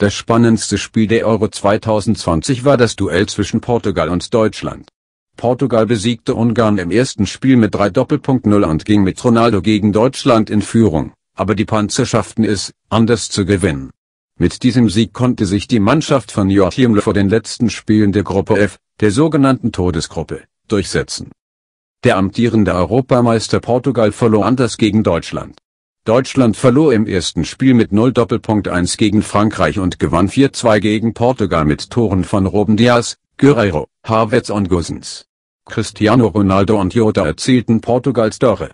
Das spannendste Spiel der Euro 2020 war das Duell zwischen Portugal und Deutschland. Portugal besiegte Ungarn im ersten Spiel mit 3 0 und ging mit Ronaldo gegen Deutschland in Führung, aber die Panzer schafften es, anders zu gewinnen. Mit diesem Sieg konnte sich die Mannschaft von Joachim Le vor den letzten Spielen der Gruppe F, der sogenannten Todesgruppe, durchsetzen. Der amtierende Europameister Portugal verlor anders gegen Deutschland. Deutschland verlor im ersten Spiel mit 0 Doppelpunkt 1 gegen Frankreich und gewann 4-2 gegen Portugal mit Toren von Ruben Dias, Guerreiro, Havertz und Gusens. Cristiano Ronaldo und Jota erzielten Portugals Tore